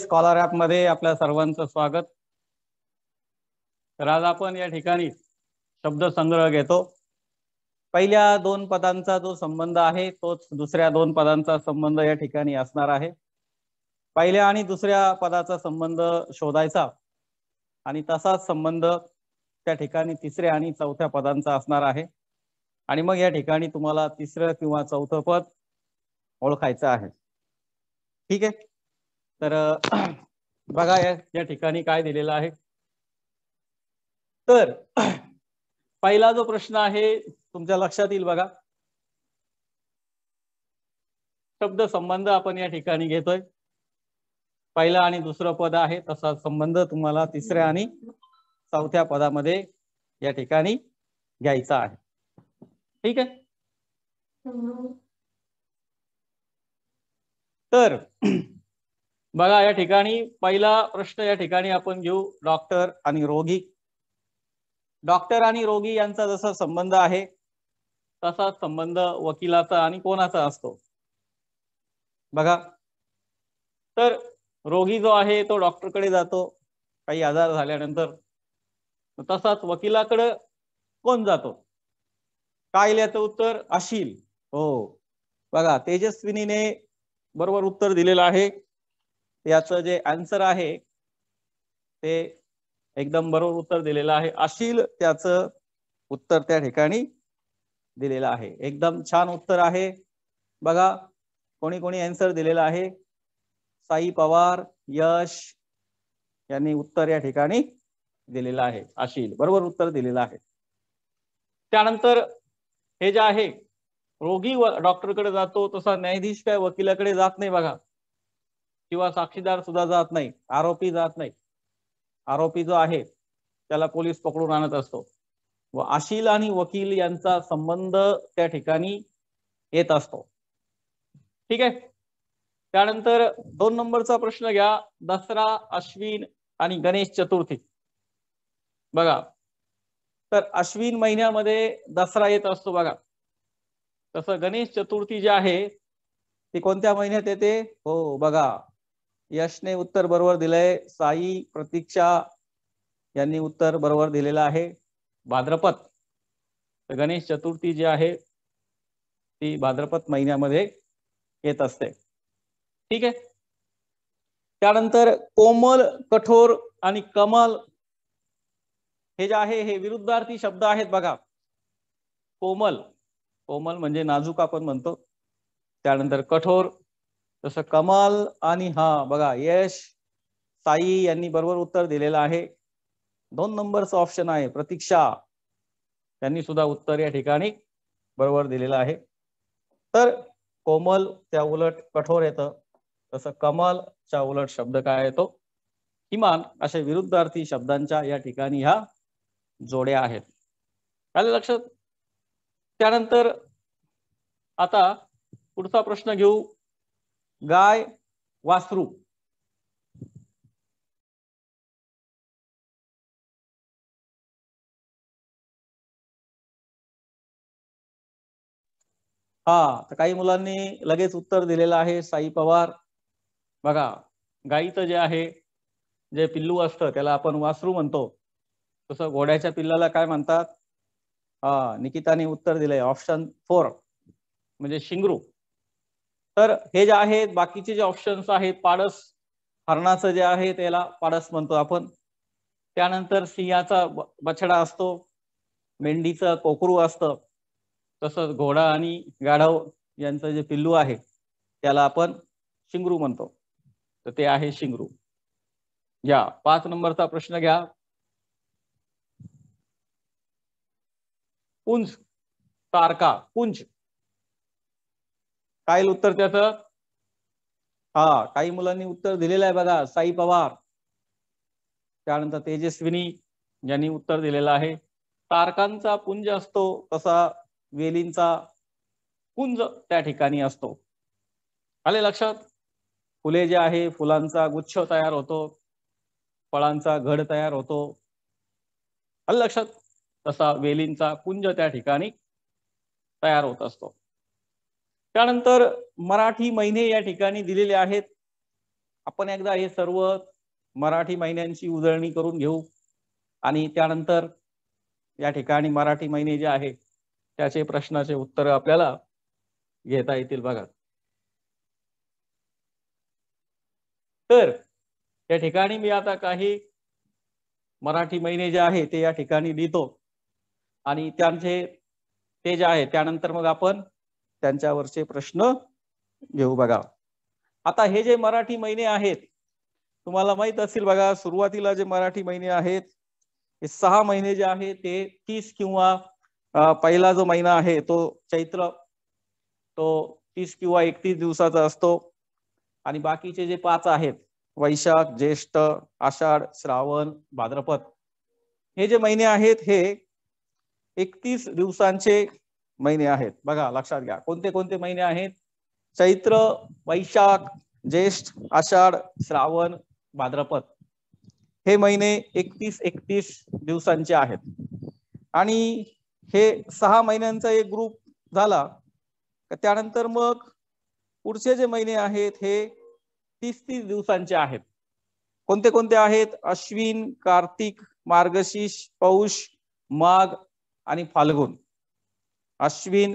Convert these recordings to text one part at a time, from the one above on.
scholar app मध्ये आपल्या सर्वांचं स्वागत तर आज आपण या ठिकाणी शब्द संग्रह घेतो पहिल्या दोन पदांचा जो संबंध आहे तोच दुसऱ्या दोन पदांचा संबंध या ठिकाणी असणार आहे पहिल्या आणि दुसऱ्या पदाचा संबंध शोधायचा आणि तसाच संबंध त्या ठिकाणी तिसऱ्या आणि चौथ्या पदांचा असणार आहे आणि मग या ठिकाणी तुम्हाला तिसरं किंवा चौथं पद ओळखायचं आहे ठीक आहे तर बघा या ठिकाणी काय दिलेलं आहे तर पहिला जो प्रश्न आहे तुमच्या लक्षात येईल बघा शब्द संबंध आपण या ठिकाणी घेतोय पहिला आणि दुसरं पद आहे तसा संबंध तुम्हाला तिसऱ्या आणि चौथ्या पदामध्ये या ठिकाणी घ्यायचा आहे ठीक आहे तर बघा या ठिकाणी पहिला प्रश्न या ठिकाणी आपण घेऊ डॉक्टर आणि रोगी डॉक्टर आणि रोगी यांचा जसा संबंध आहे तसा संबंध वकिलाचा आणि कोणाचा असतो बघा तर रोगी जो आहे तो डॉक्टरकडे जातो काही आजार झाल्यानंतर तसाच वकिलाकडे कोण जातो काय लिहायचं उत्तर अशील हो बघा तेजस्विनीने बरोबर उत्तर दिलेलं आहे याचं जे आन्सर आहे ते एकदम बरोबर उत्तर दिलेलं आहे अशील त्याचं उत्तर त्या ठिकाणी दिलेलं आहे एकदम छान उत्तर आहे बघा कोणी कोणी आन्सर दिलेला आहे साई पवार यश यांनी उत्तर या ठिकाणी दिलेलं आहे अशील बरोबर उत्तर दिलेलं आहे त्यानंतर हे जे आहे रोगी डॉक्टरकडे जातो तसा न्यायाधीश काय वकिलाकडे जात नाही बघा किंवा साक्षीदार सुद्धा जात नाही आरोपी जात नाही आरोपी जो आहे त्याला पोलीस पकडून आणत असतो व आशील आणि वकील यांचा संबंध त्या ठिकाणी येत असतो ठीक आहे त्यानंतर दोन नंबरचा प्रश्न घ्या दसरा अश्विन आणि गणेश चतुर्थी बघा तर अश्विन महिन्यामध्ये दसरा येत असतो बघा तसं गणेश चतुर्थी जे आहे ती कोणत्या महिन्यात येते हो बघा यशने उत्तर बरोबर दिलंय साई प्रतीक्षा यांनी उत्तर बरोबर दिलेलं आहे भाद्रपद गणेश चतुर्थी जी आहे ती भाद्रपद महिन्यामध्ये येत असते ठीक आहे त्यानंतर कोमल कठोर आणि कमल हे जे आहे हे विरुद्धार्थी शब्द आहेत बघा कोमल कोमल म्हणजे नाजूक आपण म्हणतो त्यानंतर कठोर जसं कमाल आणि हा बघा यश साई यांनी बरोबर उत्तर दिलेलं आहे दोन नंबरचं ऑप्शन आहे प्रतीक्षा त्यांनी सुद्धा उत्तर या ठिकाणी बरोबर दिलेलं आहे तर कोमल त्या उलट कठोर येतं तसं कमालच्या उलट शब्द काय येतो किमान अशा विरुद्धार्थी शब्दांच्या या ठिकाणी ह्या जोड्या आहेत आले लक्षात त्यानंतर आता पुढचा प्रश्न घेऊ गाय वासरू हा तर काही मुलांनी लगेच उत्तर दिलेलं आहे साई पवार बघा गायीचं जे आहे जे पिल्लू असतं त्याला आपण वासरू म्हणतो तसं घोड्याच्या पिल्लाला काय म्हणतात हा निकिताने उत्तर दिले ऑप्शन फोर म्हणजे शिंगरू तर हे जे आहेत बाकीचे जे ऑप्शन्स आहेत पाडस हरणाचं जे आहे त्याला पाडस म्हणतो आपण त्यानंतर सिंहाचा बछडा असतो मेंढीचं कोकरू असतं तसंच घोडा आणि गाढव यांचं जे पिल्लू आहे त्याला आपण शिंगरू म्हणतो तर ते आहे शिंगरू या पाच नंबरचा प्रश्न घ्या पुंज तारका पुंज काय उत्तर त्याचं हा काही मुलांनी उत्तर दिलेलं आहे बघा साई पवार त्यानंतर तेजस्विनी यांनी उत्तर दिलेलं आहे तारकांचा पुंज असतो तसा वेलींचा पुंज त्या ठिकाणी असतो आले लक्षात फुले जे आहे फुलांचा गुच्छ तयार होतो फळांचा घड तयार होतो आले लक्षात तसा वेलींचा पुंज त्या ठिकाणी तयार होत असतो त्यानंतर मराठी महिने या ठिकाणी दिलेले आहेत आपण एकदा हे सर्व मराठी महिन्यांची उजळणी करून घेऊ आणि त्यानंतर या ठिकाणी मराठी महिने जे आहे त्याचे प्रश्नाचे उत्तर आपल्याला घेता येतील बघा तर या ठिकाणी मी आता काही मराठी महिने जे आहे ते या ठिकाणी लिहितो आणि त्यांचे ते जे आहे त्यानंतर मग आपण त्यांच्यावरचे प्रश्न घेऊ बघा आता हे जे मराठी महिने आहेत तुम्हाला माहित असेल बघा सुरुवातीला जे मराठी महिने आहेत हे सहा महिने जे आहेत ते तीस किंवा पहिला जो महिना आहे तो चैत्र तो तीस किंवा एकतीस दिवसाचा असतो आणि बाकीचे जे पाच आहेत वैशाख ज्येष्ठ आषाढ श्रावण भाद्रपद हे जे महिने आहेत हे एकतीस दिवसांचे महिने आहेत बघा लक्षात घ्या कोणते कोणते महिने आहेत चैत्र वैशाख ज्येष्ठ आषाढ श्रावण भाद्रपद हे महिने एकतीस एकतीस दिवसांचे आहेत आणि हे सहा महिन्यांचा एक ग्रुप झाला त्यानंतर मग पुढचे जे महिने आहेत हे तीस तीस दिवसांचे आहेत कोणते कोणते आहेत अश्विन कार्तिक मार्गशीर्ष पौष माघ आणि फाल्गुन अश्विन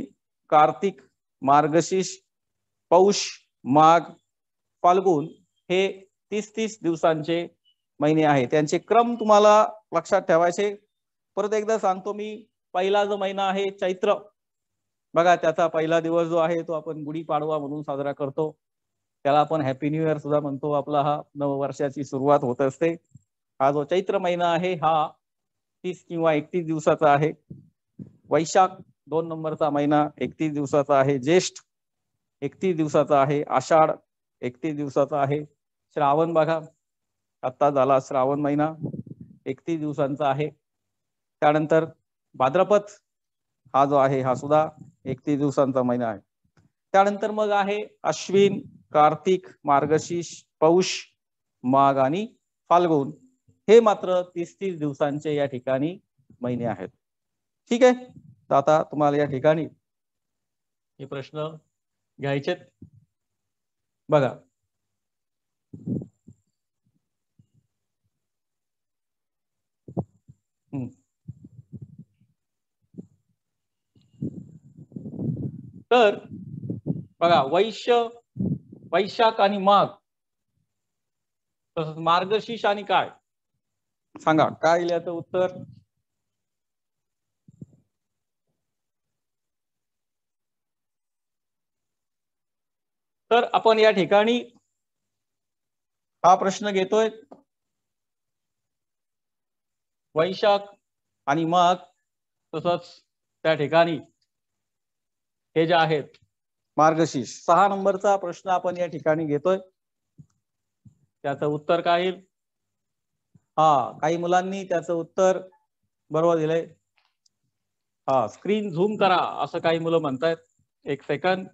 कार्तिक मार्गशीर्ष पौष माघ फाल्गुन हे तीस तीस दिवसांचे महिने आहेत त्यांचे क्रम तुम्हाला लक्षात ठेवायचे परत एकदा सांगतो मी पहिला जो महिना आहे चैत्र बघा त्याचा पहिला दिवस जो आहे तो आपण गुढीपाडवा म्हणून साजरा करतो त्याला आपण हॅपी न्यू इयर सुद्धा म्हणतो आपला हा नववर्षाची सुरुवात होत असते हा जो चैत्र महिना आहे हा तीस किंवा एकतीस दिवसाचा आहे वैशाख दोन नंबरचा महिना एकतीस दिवसाचा आहे ज्येष्ठ एकतीस दिवसाचा आहे आषाढ एकतीस दिवसाचा आहे श्रावण बघा आत्ता झाला श्रावण महिना एकतीस दिवसांचा आहे त्यानंतर भाद्रपद हा जो आहे हा सुद्धा एकतीस दिवसांचा महिना आहे त्यानंतर मग आहे अश्विन कार्तिक मार्गशीर्ष पौष माघ आणि फाल्गुन हे मात्र तीस तीस दिवसांचे या ठिकाणी महिने आहेत ठीक आहे तर आता तुम्हाला या ठिकाणी हे प्रश्न घ्यायचेत बघा तर बघा वैश्य वैशाख आणि माग तसंच मार्गशीर्ष आणि काय सांगा काय लिहायचं उत्तर तर आपण या ठिकाणी हा प्रश्न घेतोय वैशाख आणि मग तसंच त्या ठिकाणी हे जे आहेत मार्गशीर्ष सहा नंबरचा प्रश्न आपण या ठिकाणी घेतोय त्याचं उत्तर काय येईल हा काही मुलांनी त्याचं उत्तर बरोबर दिलंय हा स्क्रीन झूम करा असं काही मुलं म्हणतायत एक सेकंद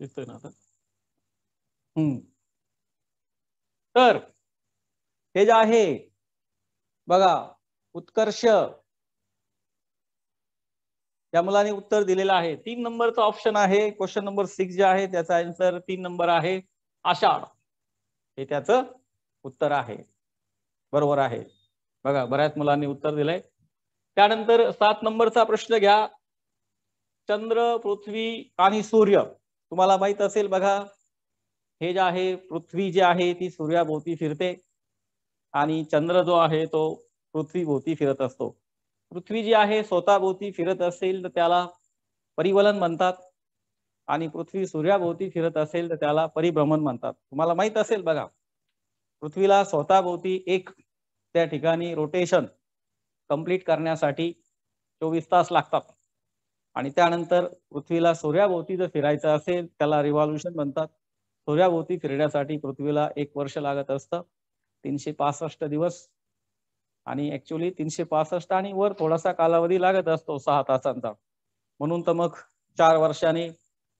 दिसतोय ना आता तर हे जे आहे बघा उत्कर्ष त्या मुलाने उत्तर दिलेलं आहे तीन नंबरचा ऑप्शन आहे क्वेश्चन नंबर सिक्स जे आहे त्याचा आन्सर तीन नंबर आहे आषाढ हे त्याच उत्तर आहे बरोबर आहे बघा बऱ्याच मुलांनी उत्तर दिलंय त्यानंतर सात नंबरचा प्रश्न घ्या चंद्र पृथ्वी आणि सूर्य तुम्हाला माहित असेल बघा हे जे आहे पृथ्वी जी आहे ती सूर्याभोवती फिरते आणि चंद्र जो आहे तो पृथ्वीभोवती फिरत असतो पृथ्वी जी आहे स्वतःभोवती फिरत असेल तर त्याला परिवलन म्हणतात आणि पृथ्वी सूर्याभोवती फिरत असेल तर त्याला परिभ्रमण म्हणतात तुम्हाला माहित असेल बघा पृथ्वीला स्वतःभोवती एक त्या ठिकाणी रोटेशन कंप्लीट करण्यासाठी चोवीस तास लागतात आणि त्यानंतर पृथ्वीला सूर्याभोवती जर फिरायचं असेल त्याला रिव्हॉल्युशन म्हणतात सूर्याभोवती फिरण्यासाठी पृथ्वीला एक वर्ष लागत असतं तीनशे पासष्ट दिवस आणि ऍक्च्युली तीनशे पासष्ट आणि वर थोडासा कालावधी लागत असतो सहा तासांचा म्हणून तर मग चार वर्षाने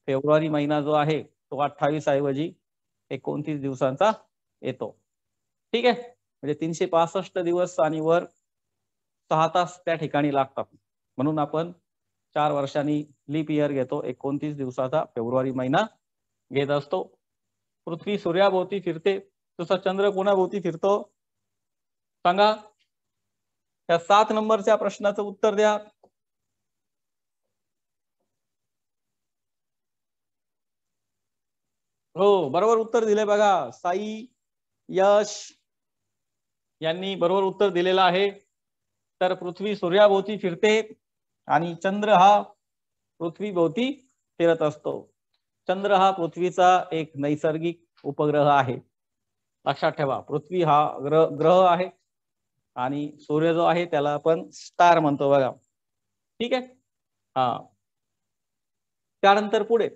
फेब्रुवारी महिना जो आहे तो अठ्ठावीस ऐवजी एकोणतीस दिवसांचा येतो ठीक आहे म्हणजे तीनशे पासष्ट दिवस आणि वर सहा तास त्या ठिकाणी लागतात म्हणून आपण चार वर्षांनी लीप इयर घेतो एकोणतीस दिवसाचा फेब्रुवारी महिना घेत असतो पृथ्वी सूर्याभोवती फिरते तसा चंद्र कोणाभोवती फिरतो सांगा या सात नंबरच्या प्रश्नाचं उत्तर द्या हो बरोबर उत्तर दिले बघा साई यश यांनी बरोबर उत्तर दिलेलं आहे तर पृथ्वी सूर्याभोवती फिरते आणि चंद्र हा पृथ्वीभोवती फिरत असतो चंद्र हा पृथ्वीचा एक नैसर्गिक उपग्रह आहे लक्षात ठेवा पृथ्वी हा ग्रह ग्रह आहे आणि सूर्य जो आहे त्याला आपण स्टार म्हणतो बघा ठीक आहे हा त्यानंतर पुढे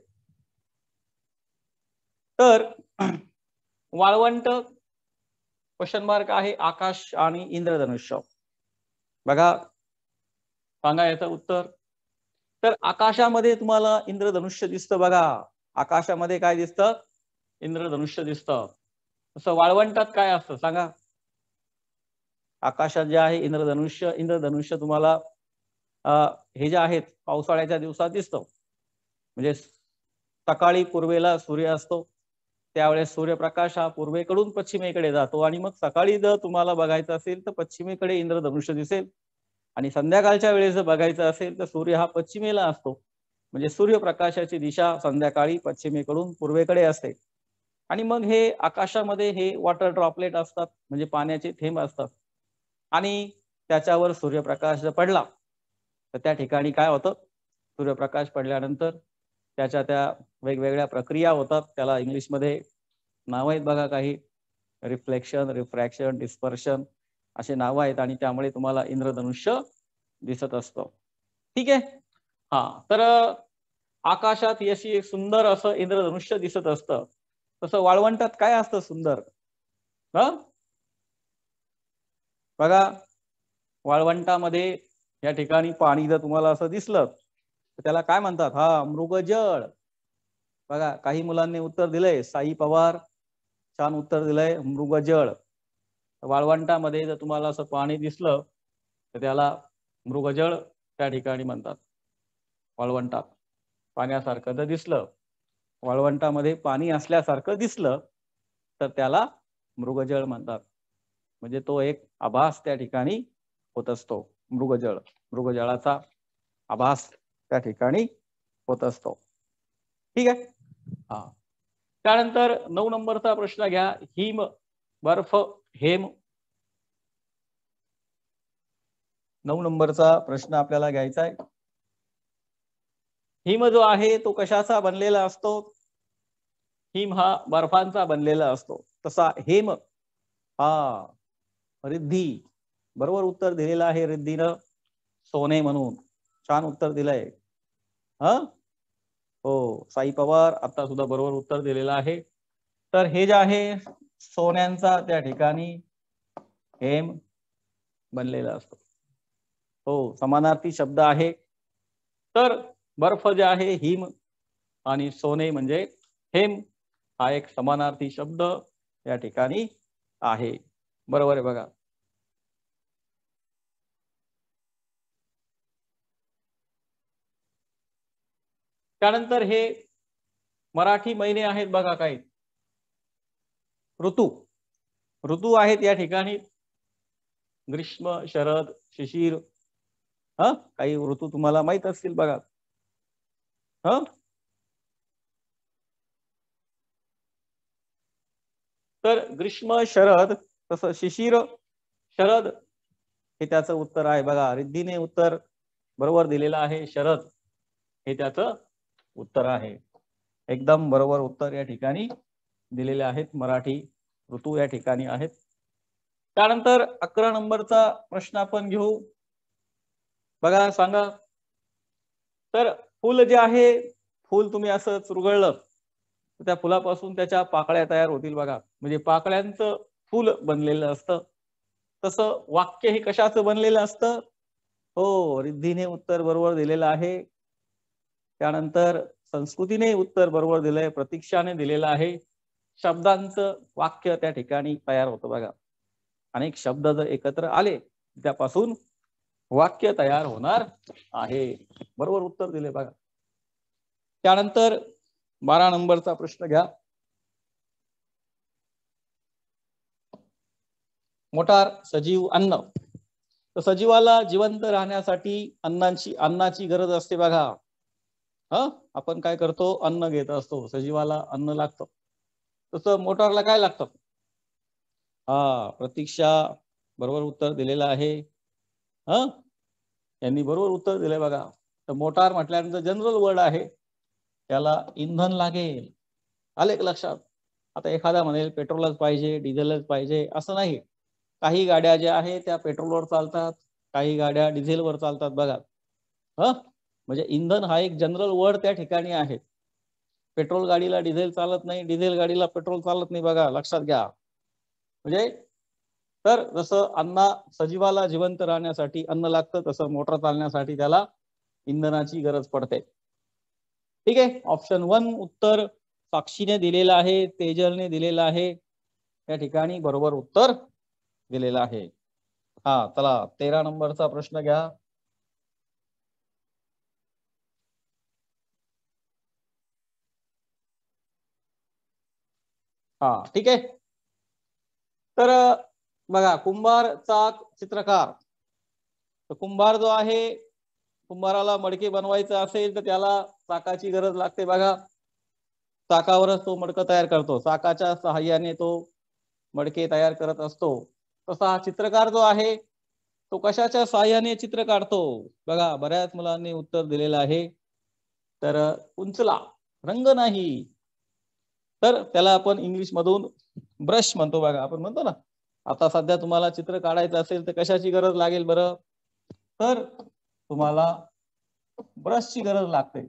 तर वाळवंट क्वेश्चन मार्क आहे आकाश आणि इंद्रधनुष्य बघा सांगा याचं उत्तर तर आकाशामध्ये तुम्हाला इंद्रधनुष्य दिसतं बघा आकाशामध्ये काय दिसतं इंद्रधनुष्य दिसतं असं वाळवंटात काय असतं सांगा आकाशात जे आहे इंद्रधनुष्य इंद्रधनुष्य तुम्हाला हे जे आहेत पावसाळ्याच्या दिवसात दिसतं म्हणजे सकाळी पूर्वेला सूर्य असतो त्यावेळेस सूर्यप्रकाश हा पूर्वेकडून पश्चिमेकडे जातो आणि मग सकाळी जर तुम्हाला बघायचं असेल तर पश्चिमेकडे इंद्रधनुष्य दिसेल आणि संध्याकाळच्या वेळेस जर बघायचं असेल तर सूर्य हा पश्चिमेला असतो म्हणजे सूर्यप्रकाशाची दिशा संध्याकाळी पश्चिमेकडून पूर्वेकडे असते आणि मग हे आकाशामध्ये हे वॉटर ड्रॉपलेट असतात म्हणजे पाण्याचे थेंब असतात आणि त्याच्यावर सूर्यप्रकाश जर पडला तर त्या ठिकाणी काय होतं सूर्यप्रकाश पडल्यानंतर त्याच्या त्या वेगवेगळ्या प्रक्रिया होतात त्याला इंग्लिशमध्ये नाव आहेत बघा काही रिफ्लेक्शन रिफ्रॅक्शन डिस्पर्शन असे नावं आहेत आणि त्यामुळे तुम्हाला इंद्रधनुष्य दिसत असतं ठीक आहे हा तर आकाशात अशी एक सुंदर असं इंद्रधनुष्य दिसत असतं तसं वाळवंटात काय असतं सुंदर हा बघा वाळवंटामध्ये या ठिकाणी पाणी जर तुम्हाला असं दिसलं तर त्याला काय म्हणतात हा मृगजळ बघा काही मुलांनी उत्तर दिलंय साई पवार छान उत्तर दिलंय मृगजळ वाळवंटामध्ये जर तुम्हाला असं पाणी दिसलं तर त्याला मृगजळ त्या ठिकाणी म्हणतात वाळवंटात पाण्यासारखं जर दिसलं वाळवंटामध्ये पाणी असल्यासारखं दिसलं तर त्याला मृगजळ म्हणतात म्हणजे तो एक आभास त्या ठिकाणी होत असतो मृगजळ मृगजळाचा आभास त्या ठिकाणी होत असतो ठीक आहे हा त्यानंतर नऊ नंबरचा प्रश्न घ्या हिम बर्फ हेम नऊ नंबरचा प्रश्न आपल्याला घ्यायचा आहे हिम जो आहे तो कशाचा बनलेला असतो हिम हा बर्फांचा बनलेला असतो तसा हेम हा रिद्धी बरोबर उत्तर दिलेला आहे रिद्धीनं सोने म्हणून छान उत्तर दिलंय हा हो साई पवार आता सुद्धा बरोबर उत्तर दिलेलं आहे तर हे जे आहे सोन्यांचा त्या ठिकाणी हेम बनलेला असतो हो समानार्थी शब्द आहे तर बर्फ जे आहे हिम आणि सोने म्हणजे हेम हा एक समानार्थी शब्द या ठिकाणी आहे बरोबर आहे बघा त्यानंतर हे मराठी महिने आहेत बघा काही ऋतू ऋतू आहेत या ठिकाणी ग्रीष्म शरद शिशिर हा काही ऋतू तुम्हाला माहित असतील बघा हर तर ग्रीष्म शरद तस शिशिर शरद हे त्याचं उत्तर आहे बघा रिद्धीने उत्तर बरोबर दिलेलं आहे शरद हे त्याचं उत्तर आहे एकदम बरोबर उत्तर या ठिकाणी दिलेले आहेत मराठी ऋतू या ठिकाणी आहेत त्यानंतर अकरा नंबरचा प्रश्न आपण घेऊ बघा सांगा तर फुल जे आहे फुल तुम्ही असं चुरगळलं तर त्या फुलापासून त्याच्या पाकळ्या तयार होतील बघा म्हणजे पाकळ्यांचं फुल बनलेलं असतं तसं वाक्य हे कशाचं बनलेलं असतं हो रिद्धीने उत्तर बरोबर दिलेलं आहे त्यानंतर संस्कृतीने उत्तर बरोबर दिलंय प्रतीक्षाने दिलेलं आहे शब्दांचं वाक्य त्या ठिकाणी तयार होतं बघा अनेक शब्द जर एकत्र आले त्यापासून वाक्य तयार होणार आहे बरोबर उत्तर दिले बघा त्यानंतर बारा नंबरचा प्रश्न घ्या मोटार सजीव अन्न तर सजीवाला जिवंत राहण्यासाठी अन्नाची अन्नाची गरज असते बघा हा आपण काय करतो अन्न घेत असतो सजीवाला अन्न लागतं तसं मोटारला काय लागतं हा प्रतीक्षा बरोबर उत्तर दिलेलं आहे हा यांनी बरोबर उत्तर दिले बघा तर मोटार म्हटल्यानंतर जनरल वर्ड आहे त्याला इंधन लागेल आले लक्षात आता एखादा म्हणेल पेट्रोलच पाहिजे डिझेलच पाहिजे असं नाही काही गाड्या ज्या आहेत त्या पेट्रोलवर चालतात काही गाड्या डिझेलवर चालतात बघा ह म्हणजे इंधन हा एक जनरल वर्ड त्या ठिकाणी आहे पेट्रोल गाडीला डिझेल चालत नाही डिझेल गाडीला पेट्रोल चालत नाही बघा लक्षात घ्या म्हणजे तर जसं अन्ना सजीवाला जिवंत राहण्यासाठी अन्न लागतं तसं मोटर चालण्यासाठी त्याला इंधनाची गरज पडते ठीक आहे ऑप्शन वन उत्तर साक्षीने दिलेलं आहे तेजलने दिलेलं आहे या ठिकाणी बरोबर उत्तर दिलेलं आहे हा चला तेरा नंबरचा प्रश्न घ्या हा ठीक आहे तर बघा कुंभार चाक चित्रकार कुंभार जो आहे कुंभाराला मडके बनवायचं असेल तर त्याला चाकाची गरज लागते बघा चाकावरच तो मडकं तयार करतो चाकाच्या सहाय्याने तो मडके तयार करत असतो तसा हा चित्रकार जो आहे तो कशाच्या सहाय्याने चित्र काढतो बघा बऱ्याच मुलांनी उत्तर दिलेलं आहे तर उंचला रंग नाही तर त्याला आपण इंग्लिश मधून ब्रश म्हणतो बघा आपण म्हणतो ना आता सध्या तुम्हाला चित्र काढायचं असेल तर कशाची गरज लागेल बरं तर तुम्हाला ब्रशची गरज लागते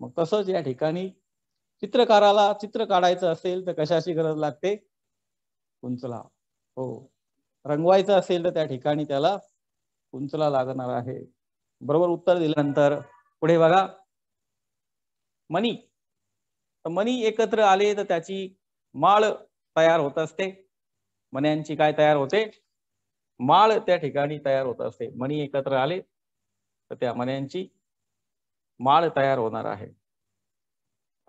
मग तसंच या ठिकाणी चित्रकाराला चित्र काढायचं असेल तर कशाची गरज लागते कुंचला हो रंगवायचं असेल तर त्या ठिकाणी त्याला कुंचला लागणार आहे बरोबर उत्तर दिल्यानंतर पुढे बघा मनी तर मणी एकत्र आले तर त्याची माळ तयार होत असते मण्यांची काय तयार होते माळ त्या ठिकाणी तयार होत असते मणी एकत्र आले तर त्या मण्यांची माळ तयार होणार आहे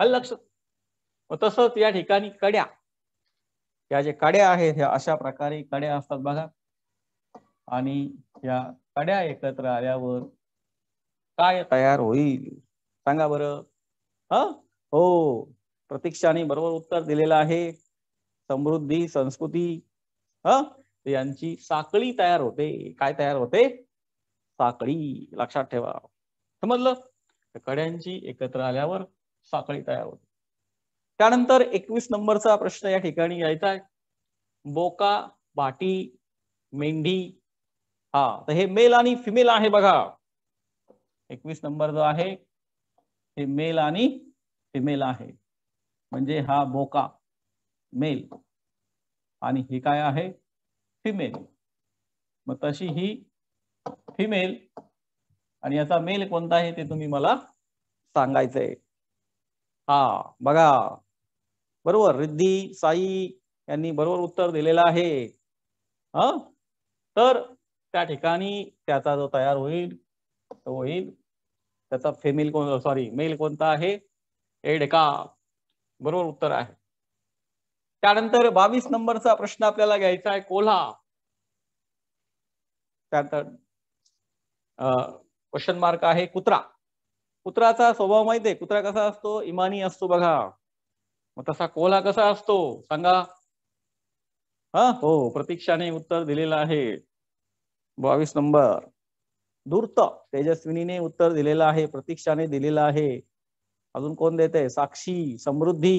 लक्ष तसंच या ठिकाणी कड्या या जे कड्या आहेत ह्या अशा प्रकारे कड्या असतात बघा आणि या कड्या एकत्र आल्यावर काय तयार होईल सांगा बरं ह हो प्रतीक्षाने बरोबर उत्तर दिलेलं आहे समृद्धी संस्कृती ह यांची साखळी तयार होते काय तयार होते साखळी लक्षात ठेवा समजलं कड्यांची एकत्र आल्यावर साखळी तयार होते त्यानंतर एकवीस नंबरचा प्रश्न या ठिकाणी यायचा बोका बाटी मेंढी हा तर हे मेल आणि फिमेल आहे बघा एकवीस नंबर जो आहे हे मेल आणि फिमेल आहे म्हणजे हा बोका मेल आणि ही काय आहे फिमेल मग तशी ही फिमेल आणि याचा मेल कोणता आहे ते तुम्ही मला सांगायचंय हा बघा बरोबर रिद्धी साई यांनी बरोबर उत्तर दिलेलं आहे हा तर त्या ठिकाणी त्याचा जो तयार होईल तो होईल त्याचा फिमेल कोण सॉरी मेल कोणता आहे एडका बरोबर उत्तर आहे त्यानंतर बावीस नंबरचा प्रश्न आपल्याला घ्यायचा आहे कोल्हा त्यानंतर क्वेश्चन मार्क आहे कुत्रा कुत्राचा स्वभाव माहित आहे कुत्रा कसा असतो इमानी असतो बघा मग तसा कोल्हा कसा असतो सांगा हा हो प्रतीक्षाने उत्तर दिलेलं आहे बावीस नंबर धूर्त तेजस्विनीने उत्तर दिलेलं आहे प्रतीक्षाने दिलेलं आहे अजून कोण आहे साक्षी समृद्धी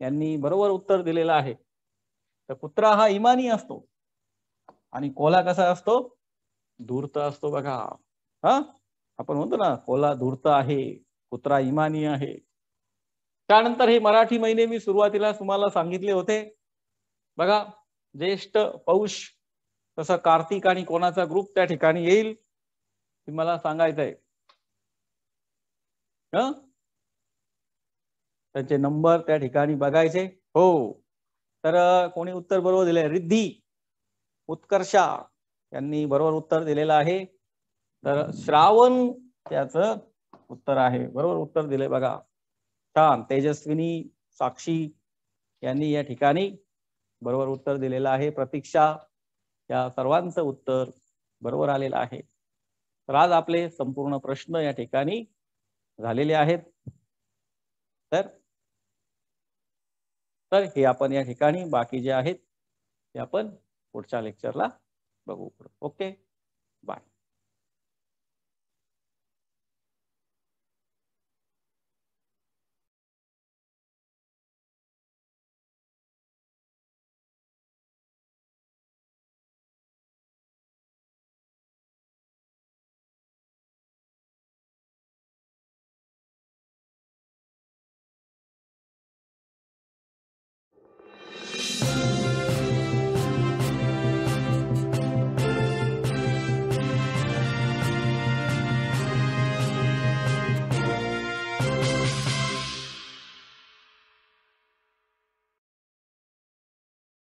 यांनी बरोबर उत्तर दिलेलं आहे तर कुत्रा हा इमानी असतो आणि कोला कसा असतो धूर्त असतो बघा हा आपण म्हणतो ना कोला धूर्त आहे कुत्रा इमानी आहे त्यानंतर हे मराठी महिने मी सुरुवातीला तुम्हाला सांगितले होते बघा ज्येष्ठ पौष तसं कार्तिक आणि कोणाचा ग्रुप त्या ठिकाणी येईल मला सांगायचंय त्यांचे नंबर त्या ठिकाणी बघायचे हो तर कोणी उत्तर बरोबर दिले रिद्धी उत्कर्षा यांनी बरोबर उत्तर दिलेलं आहे तर श्रावण त्याचं उत्तर आहे बरोबर उत्तर दिले बघा छान तेजस्विनी साक्षी यांनी या ठिकाणी बरोबर उत्तर दिलेलं आहे प्रतीक्षा या सर्वांचं उत्तर बरोबर आलेलं आहे तर आज आपले संपूर्ण प्रश्न या ठिकाणी झालेले आहेत तर तर हे आपण या ठिकाणी बाकी जे आहेत ते आपण पुढच्या लेक्चरला बघू ओके बाय